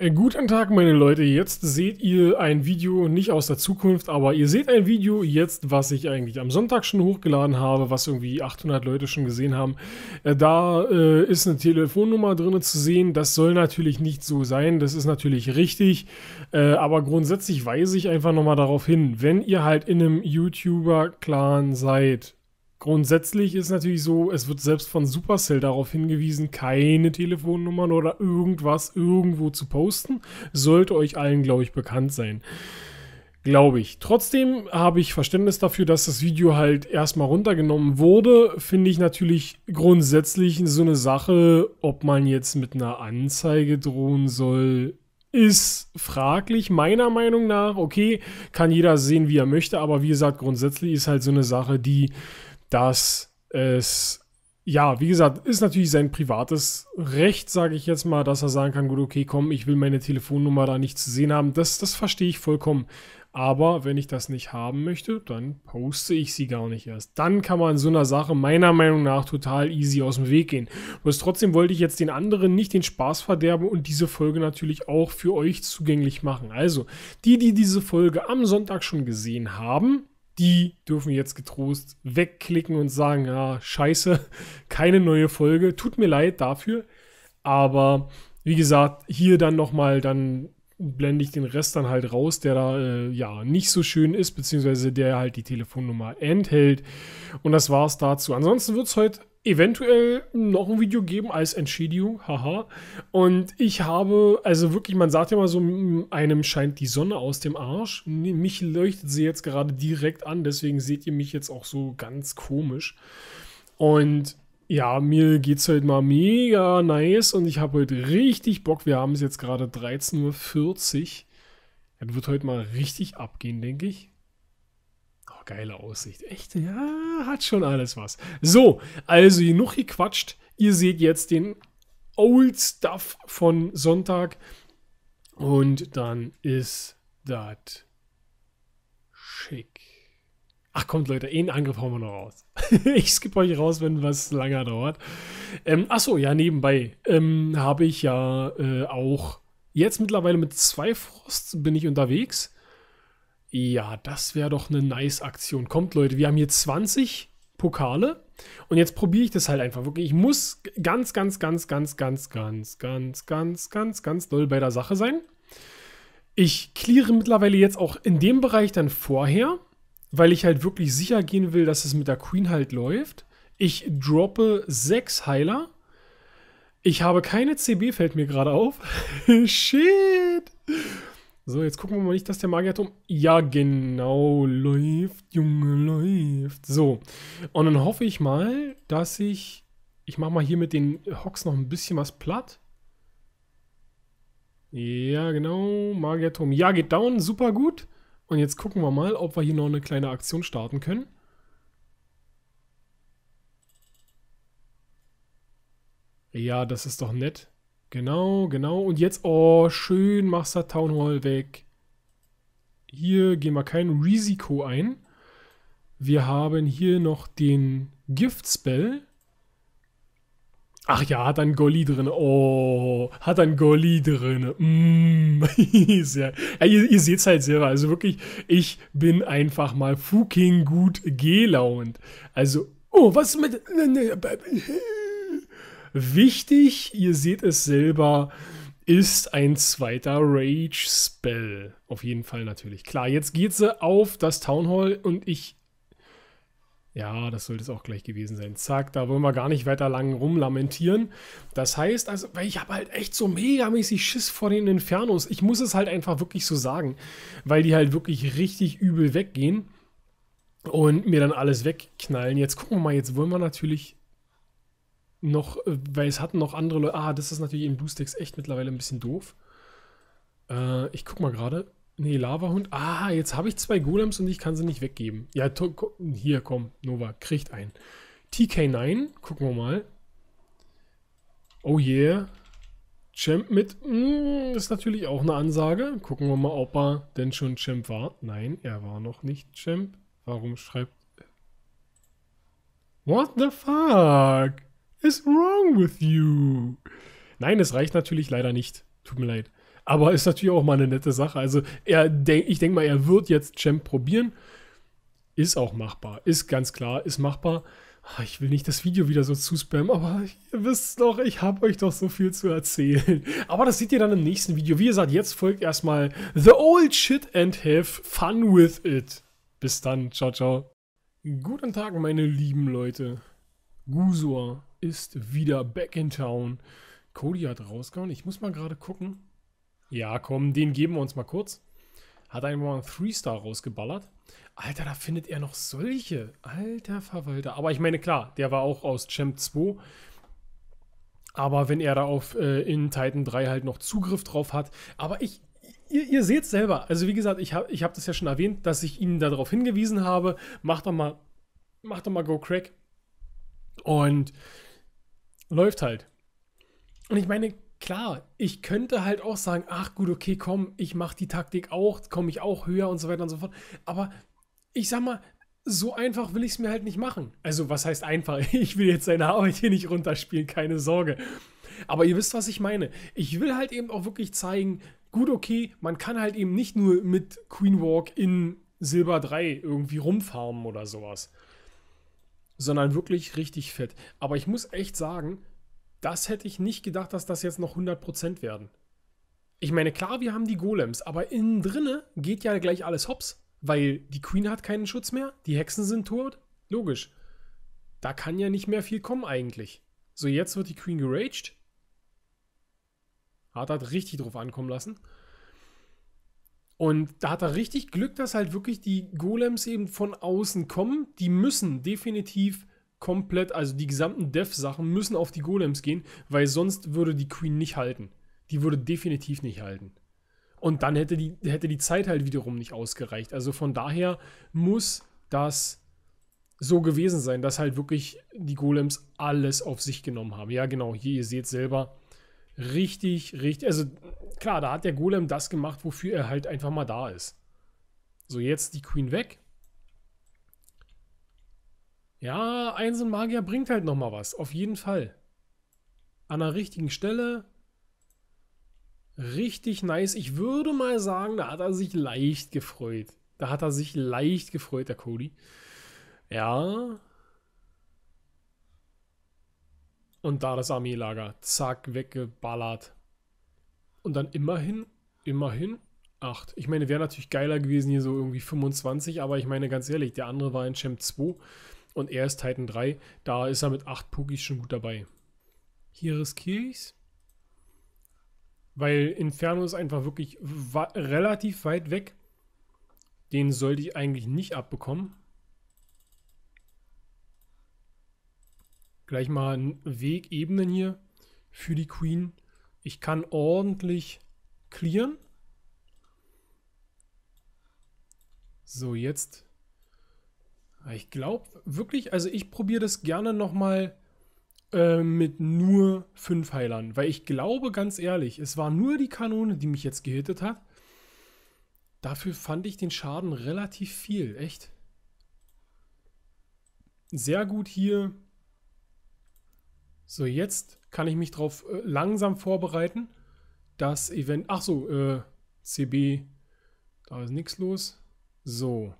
Äh, guten Tag meine Leute, jetzt seht ihr ein Video, nicht aus der Zukunft, aber ihr seht ein Video jetzt, was ich eigentlich am Sonntag schon hochgeladen habe, was irgendwie 800 Leute schon gesehen haben. Äh, da äh, ist eine Telefonnummer drin zu sehen, das soll natürlich nicht so sein, das ist natürlich richtig, äh, aber grundsätzlich weise ich einfach nochmal darauf hin, wenn ihr halt in einem YouTuber-Clan seid, Grundsätzlich ist natürlich so, es wird selbst von Supercell darauf hingewiesen, keine Telefonnummern oder irgendwas irgendwo zu posten. Sollte euch allen, glaube ich, bekannt sein. Glaube ich. Trotzdem habe ich Verständnis dafür, dass das Video halt erstmal runtergenommen wurde. Finde ich natürlich grundsätzlich so eine Sache, ob man jetzt mit einer Anzeige drohen soll, ist fraglich, meiner Meinung nach. Okay, kann jeder sehen, wie er möchte, aber wie gesagt, grundsätzlich ist halt so eine Sache, die dass es, ja, wie gesagt, ist natürlich sein privates Recht, sage ich jetzt mal, dass er sagen kann, gut, okay, komm, ich will meine Telefonnummer da nicht zu sehen haben. Das, das verstehe ich vollkommen. Aber wenn ich das nicht haben möchte, dann poste ich sie gar nicht erst. Dann kann man so einer Sache meiner Meinung nach total easy aus dem Weg gehen. Bloß trotzdem wollte ich jetzt den anderen nicht den Spaß verderben und diese Folge natürlich auch für euch zugänglich machen. Also, die, die diese Folge am Sonntag schon gesehen haben, die dürfen jetzt getrost wegklicken und sagen, ja, scheiße, keine neue Folge. Tut mir leid dafür. Aber wie gesagt, hier dann nochmal, dann blende ich den Rest dann halt raus, der da äh, ja nicht so schön ist, beziehungsweise der halt die Telefonnummer enthält. Und das war es dazu. Ansonsten wird es heute eventuell noch ein Video geben als Entschädigung, haha. Und ich habe, also wirklich, man sagt ja mal so, einem scheint die Sonne aus dem Arsch. Mich leuchtet sie jetzt gerade direkt an, deswegen seht ihr mich jetzt auch so ganz komisch. Und ja, mir geht's heute mal mega nice und ich habe heute richtig Bock. Wir haben es jetzt gerade 13.40 Uhr. Das wird heute mal richtig abgehen, denke ich geile Aussicht. Echt, ja, hat schon alles was. So, also genug gequatscht. Ihr seht jetzt den Old Stuff von Sonntag. Und dann ist das schick. Ach kommt, Leute, einen Angriff hauen wir noch raus. ich skippe euch raus, wenn was länger dauert. Ähm, achso, ja, nebenbei ähm, habe ich ja äh, auch jetzt mittlerweile mit zwei Frost bin ich unterwegs. Ja, das wäre doch eine nice Aktion. Kommt, Leute, wir haben hier 20 Pokale. Und jetzt probiere ich das halt einfach wirklich. Ich muss ganz, ganz, ganz, ganz, ganz, ganz, ganz, ganz, ganz, ganz doll bei der Sache sein. Ich cleare mittlerweile jetzt auch in dem Bereich dann vorher, weil ich halt wirklich sicher gehen will, dass es mit der Queen halt läuft. Ich droppe 6 Heiler. Ich habe keine CB, fällt mir gerade auf. Shit! So, jetzt gucken wir mal nicht, dass der Magierturm... Ja, genau, läuft, Junge, läuft. So, und dann hoffe ich mal, dass ich... Ich mache mal hier mit den Hocks noch ein bisschen was platt. Ja, genau, Magierturm. Ja, geht down, super gut. Und jetzt gucken wir mal, ob wir hier noch eine kleine Aktion starten können. Ja, das ist doch nett. Genau, genau. Und jetzt, oh, schön machst du Town Hall weg. Hier gehen wir kein Risiko ein. Wir haben hier noch den Gift Spell. Ach ja, hat ein Golli drin. Oh, hat ein Golli drin. Mm. ja, ihr, ihr seht es halt selber. Also wirklich, ich bin einfach mal fucking gut gelaunt. Also, oh, was mit... Ne, ne, Wichtig, ihr seht es selber, ist ein zweiter Rage-Spell. Auf jeden Fall natürlich. Klar, jetzt geht sie auf das Town Hall und ich... Ja, das sollte es auch gleich gewesen sein. Zack, da wollen wir gar nicht weiter lang rumlamentieren. Das heißt, also, weil ich habe halt echt so megamäßig Schiss vor den Infernos. Ich muss es halt einfach wirklich so sagen, weil die halt wirklich richtig übel weggehen und mir dann alles wegknallen. Jetzt gucken wir mal, jetzt wollen wir natürlich noch, äh, weil es hatten noch andere Leute. Ah, das ist natürlich in Blue BlueStacks echt mittlerweile ein bisschen doof. Äh, ich guck mal gerade. Nee, Lava-Hund. Ah, jetzt habe ich zwei Golems und ich kann sie nicht weggeben. Ja, hier, komm, Nova, kriegt einen. TK9, gucken wir mal. Oh yeah. Champ mit, mm, ist natürlich auch eine Ansage. Gucken wir mal, ob er denn schon Champ war. Nein, er war noch nicht Champ. Warum schreibt... What the fuck? is wrong with you? Nein, es reicht natürlich leider nicht. Tut mir leid. Aber ist natürlich auch mal eine nette Sache. Also er denk, ich denke mal, er wird jetzt Champ probieren. Ist auch machbar. Ist ganz klar, ist machbar. Ah, ich will nicht das Video wieder so zuspammen, aber ihr wisst doch, ich habe euch doch so viel zu erzählen. Aber das seht ihr dann im nächsten Video. Wie gesagt, jetzt folgt erstmal The Old Shit and Have Fun with It. Bis dann, ciao, ciao. Guten Tag, meine lieben Leute. Gusua ist wieder back in town. Cody hat rausgehauen. Ich muss mal gerade gucken. Ja, komm, den geben wir uns mal kurz. Hat einfach mal einen 3-Star rausgeballert. Alter, da findet er noch solche. Alter Verwalter. Aber ich meine, klar, der war auch aus Champ 2. Aber wenn er da auf äh, in Titan 3 halt noch Zugriff drauf hat. Aber ich, ihr, ihr seht es selber. Also wie gesagt, ich habe ich hab das ja schon erwähnt, dass ich ihn darauf hingewiesen habe. Macht doch mal, macht doch mal Go Crack. Und läuft halt. Und ich meine, klar, ich könnte halt auch sagen, ach gut, okay, komm, ich mach die Taktik auch, komme ich auch höher und so weiter und so fort. Aber ich sag mal, so einfach will ich es mir halt nicht machen. Also, was heißt einfach? Ich will jetzt seine Arbeit hier nicht runterspielen, keine Sorge. Aber ihr wisst, was ich meine. Ich will halt eben auch wirklich zeigen, gut, okay, man kann halt eben nicht nur mit Queen Walk in Silber 3 irgendwie rumfarmen oder sowas sondern wirklich richtig fett. Aber ich muss echt sagen, das hätte ich nicht gedacht, dass das jetzt noch 100% werden. Ich meine, klar, wir haben die Golems, aber innen drinne geht ja gleich alles hops, weil die Queen hat keinen Schutz mehr, die Hexen sind tot, logisch. Da kann ja nicht mehr viel kommen eigentlich. So, jetzt wird die Queen geraged. Hat hat richtig drauf ankommen lassen. Und da hat er richtig Glück, dass halt wirklich die Golems eben von außen kommen. Die müssen definitiv komplett, also die gesamten Dev-Sachen müssen auf die Golems gehen, weil sonst würde die Queen nicht halten. Die würde definitiv nicht halten. Und dann hätte die, hätte die Zeit halt wiederum nicht ausgereicht. Also von daher muss das so gewesen sein, dass halt wirklich die Golems alles auf sich genommen haben. Ja, genau, hier, ihr seht selber, richtig, richtig. Also klar, da hat der Golem das gemacht, wofür er halt einfach mal da ist. So, jetzt die Queen weg. Ja, Einsen Magier bringt halt nochmal was. Auf jeden Fall. An der richtigen Stelle. Richtig nice. Ich würde mal sagen, da hat er sich leicht gefreut. Da hat er sich leicht gefreut, der Cody. Ja, Und da das Armeelager. Zack, weggeballert. Und dann immerhin, immerhin 8. Ich meine, wäre natürlich geiler gewesen hier so irgendwie 25, aber ich meine ganz ehrlich, der andere war in Champ 2 und er ist Titan 3. Da ist er mit 8 Pokis schon gut dabei. Hier riskiere ich's. Weil Inferno ist einfach wirklich relativ weit weg. Den sollte ich eigentlich nicht abbekommen. gleich mal Wegebenen hier für die Queen. Ich kann ordentlich clearen. So, jetzt. Ah, ich glaube wirklich, also ich probiere das gerne nochmal äh, mit nur fünf Heilern. Weil ich glaube, ganz ehrlich, es war nur die Kanone, die mich jetzt gehittet hat. Dafür fand ich den Schaden relativ viel, echt. Sehr gut hier so, jetzt kann ich mich darauf äh, langsam vorbereiten. Das Event. Ach so, äh, CB. Da ist nichts los. So.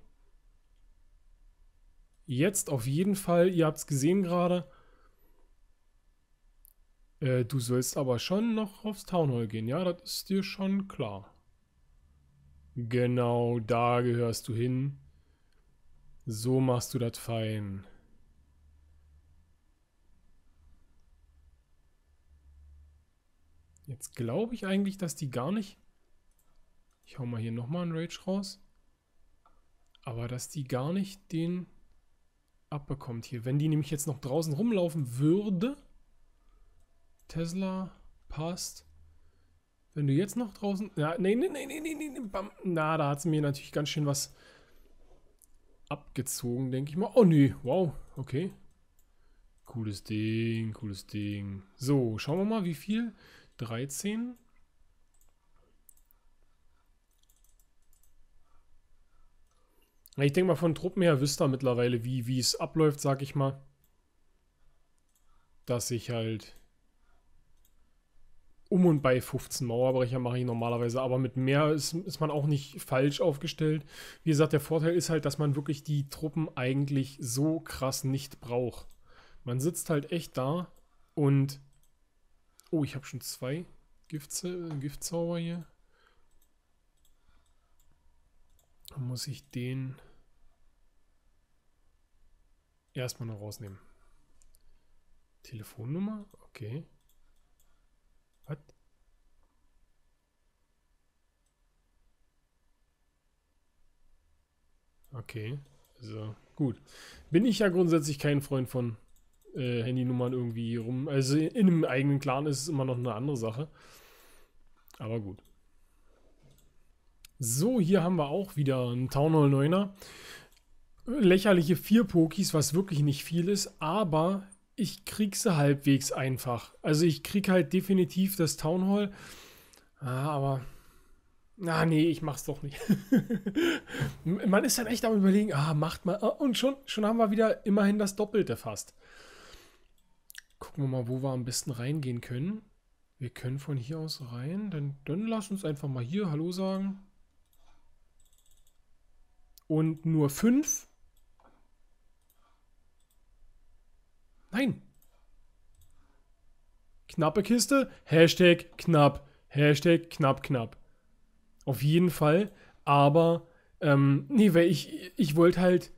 Jetzt auf jeden Fall, ihr habt es gesehen gerade. Äh, du sollst aber schon noch aufs Town Hall gehen, ja? Das ist dir schon klar. Genau, da gehörst du hin. So machst du das fein. Jetzt glaube ich eigentlich, dass die gar nicht... Ich hau mal hier nochmal einen Rage raus. Aber dass die gar nicht den abbekommt hier. Wenn die nämlich jetzt noch draußen rumlaufen würde... Tesla passt. Wenn du jetzt noch draußen... Na, nee, nee, nee, nee, nee, nee, bam. Na, da hat sie mir natürlich ganz schön was abgezogen, denke ich mal. Oh, nee, wow, okay. Cooles Ding, cooles Ding. So, schauen wir mal, wie viel 13. Ich denke mal, von Truppen her wisst ihr mittlerweile, wie, wie es abläuft, sag ich mal. Dass ich halt um und bei 15 Mauerbrecher mache ich normalerweise, aber mit mehr ist, ist man auch nicht falsch aufgestellt. Wie gesagt, der Vorteil ist halt, dass man wirklich die Truppen eigentlich so krass nicht braucht. Man sitzt halt echt da und Oh, ich habe schon zwei äh, Giftzauber hier. Dann muss ich den erstmal noch rausnehmen. Telefonnummer? Okay. Was? Okay, also gut. Bin ich ja grundsätzlich kein Freund von äh, Handynummern irgendwie rum. Also in einem eigenen Clan ist es immer noch eine andere Sache. Aber gut. So, hier haben wir auch wieder einen Town Hall 9er. Lächerliche vier Pokis, was wirklich nicht viel ist, aber ich krieg sie halbwegs einfach. Also ich krieg halt definitiv das Town Hall, ah, aber na ah, nee, ich mach's doch nicht. man ist dann echt am überlegen, ah, macht mal und schon schon haben wir wieder immerhin das Doppelte fast. Gucken wir mal, wo wir am besten reingehen können. Wir können von hier aus rein. Dann, dann lass uns einfach mal hier Hallo sagen. Und nur fünf. Nein. Knappe Kiste. Hashtag knapp. Hashtag knapp, knapp. Auf jeden Fall. Aber, ähm, nee, weil ich, ich wollte halt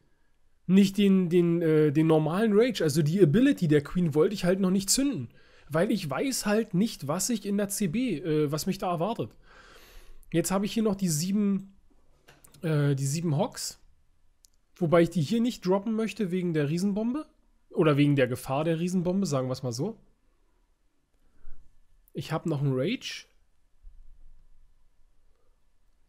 nicht den, den, äh, den normalen Rage, also die Ability der Queen wollte ich halt noch nicht zünden. Weil ich weiß halt nicht, was ich in der CB, äh, was mich da erwartet. Jetzt habe ich hier noch die sieben, äh, die sieben Hawks. Wobei ich die hier nicht droppen möchte wegen der Riesenbombe. Oder wegen der Gefahr der Riesenbombe, sagen wir es mal so. Ich habe noch einen Rage.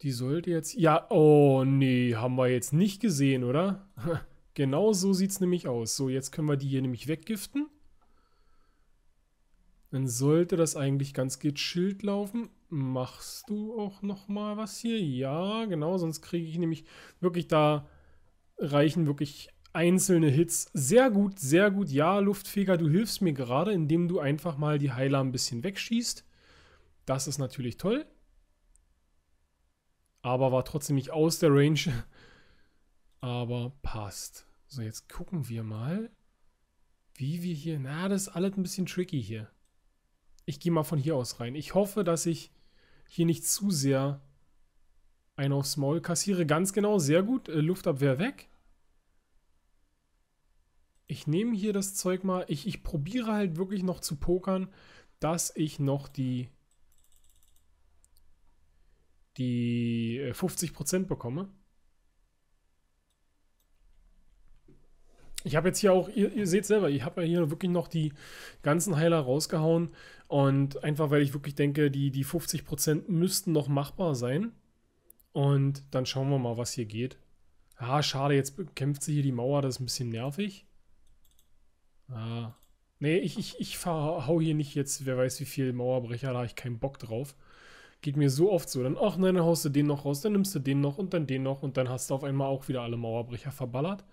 Die sollte jetzt. Ja, oh nee, haben wir jetzt nicht gesehen, oder? Genau so sieht es nämlich aus. So, jetzt können wir die hier nämlich weggiften. Dann sollte das eigentlich ganz gechillt laufen. Machst du auch nochmal was hier? Ja, genau, sonst kriege ich nämlich wirklich da reichen wirklich einzelne Hits. Sehr gut, sehr gut. Ja, Luftfeger, du hilfst mir gerade, indem du einfach mal die Heiler ein bisschen wegschießt. Das ist natürlich toll. Aber war trotzdem nicht aus der Range aber passt. So, jetzt gucken wir mal, wie wir hier... Na, das ist alles ein bisschen tricky hier. Ich gehe mal von hier aus rein. Ich hoffe, dass ich hier nicht zu sehr einen aufs Maul kassiere. Ganz genau, sehr gut. Äh, Luftabwehr weg. Ich nehme hier das Zeug mal. Ich, ich probiere halt wirklich noch zu pokern, dass ich noch die die 50% äh, bekomme. Ich habe jetzt hier auch, ihr, ihr seht selber, ich habe ja hier wirklich noch die ganzen Heiler rausgehauen. Und einfach, weil ich wirklich denke, die, die 50% müssten noch machbar sein. Und dann schauen wir mal, was hier geht. Ah, schade, jetzt bekämpft sie hier die Mauer, das ist ein bisschen nervig. Ah. Nee, ich, ich, ich hau hier nicht jetzt, wer weiß wie viel Mauerbrecher, da habe ich keinen Bock drauf. Geht mir so oft so. Dann, ach nein, dann haust du den noch raus, dann nimmst du den noch und dann den noch und dann hast du auf einmal auch wieder alle Mauerbrecher verballert.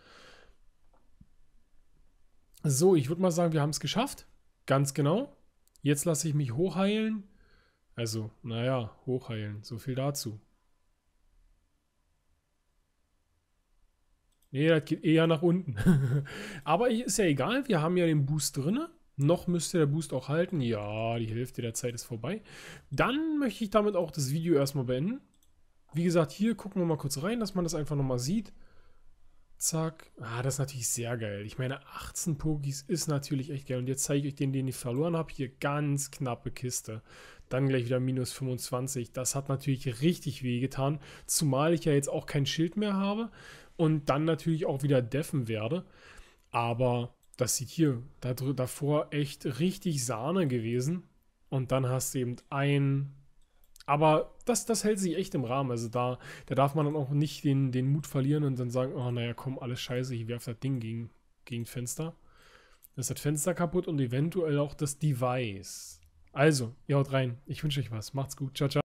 So, ich würde mal sagen, wir haben es geschafft. Ganz genau. Jetzt lasse ich mich hochheilen. Also, naja, hochheilen. So viel dazu. Nee, das geht eher nach unten. Aber ist ja egal, wir haben ja den Boost drin. Noch müsste der Boost auch halten. Ja, die Hälfte der Zeit ist vorbei. Dann möchte ich damit auch das Video erstmal beenden. Wie gesagt, hier gucken wir mal kurz rein, dass man das einfach nochmal sieht. Zack. Ah, das ist natürlich sehr geil. Ich meine, 18 Pokis ist natürlich echt geil. Und jetzt zeige ich euch den, den ich verloren habe. Hier ganz knappe Kiste. Dann gleich wieder minus 25. Das hat natürlich richtig wehgetan. Zumal ich ja jetzt auch kein Schild mehr habe. Und dann natürlich auch wieder deffen werde. Aber das sieht hier davor echt richtig Sahne gewesen. Und dann hast du eben ein aber das, das hält sich echt im Rahmen. Also da, da darf man dann auch nicht den, den Mut verlieren und dann sagen, oh naja, komm, alles scheiße, ich werfe das Ding gegen, gegen Fenster. Das ist das Fenster kaputt und eventuell auch das Device. Also, ihr haut rein. Ich wünsche euch was. Macht's gut. Ciao, ciao.